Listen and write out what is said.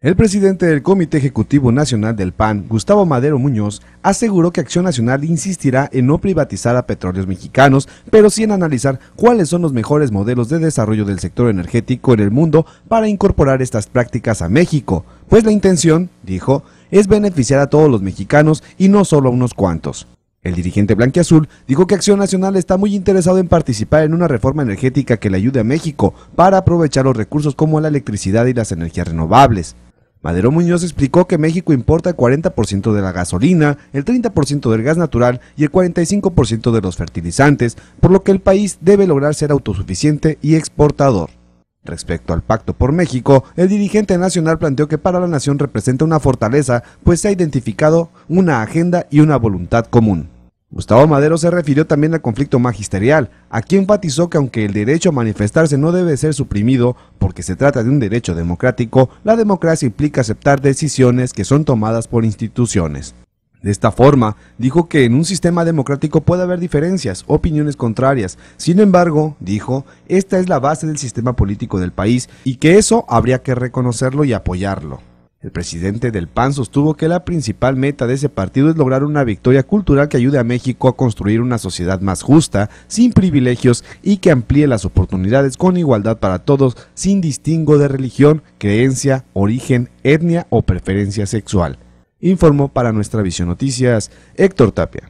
El presidente del Comité Ejecutivo Nacional del PAN, Gustavo Madero Muñoz, aseguró que Acción Nacional insistirá en no privatizar a petróleos mexicanos, pero sí en analizar cuáles son los mejores modelos de desarrollo del sector energético en el mundo para incorporar estas prácticas a México, pues la intención, dijo, es beneficiar a todos los mexicanos y no solo a unos cuantos. El dirigente blanquiazul dijo que Acción Nacional está muy interesado en participar en una reforma energética que le ayude a México para aprovechar los recursos como la electricidad y las energías renovables. Madero Muñoz explicó que México importa el 40% de la gasolina, el 30% del gas natural y el 45% de los fertilizantes, por lo que el país debe lograr ser autosuficiente y exportador. Respecto al Pacto por México, el dirigente nacional planteó que para la nación representa una fortaleza, pues se ha identificado una agenda y una voluntad común. Gustavo Madero se refirió también al conflicto magisterial, aquí enfatizó que aunque el derecho a manifestarse no debe ser suprimido porque se trata de un derecho democrático, la democracia implica aceptar decisiones que son tomadas por instituciones. De esta forma, dijo que en un sistema democrático puede haber diferencias, opiniones contrarias, sin embargo, dijo, esta es la base del sistema político del país y que eso habría que reconocerlo y apoyarlo. El presidente del PAN sostuvo que la principal meta de ese partido es lograr una victoria cultural que ayude a México a construir una sociedad más justa, sin privilegios y que amplíe las oportunidades con igualdad para todos, sin distingo de religión, creencia, origen, etnia o preferencia sexual. Informó para nuestra visión noticias Héctor Tapia.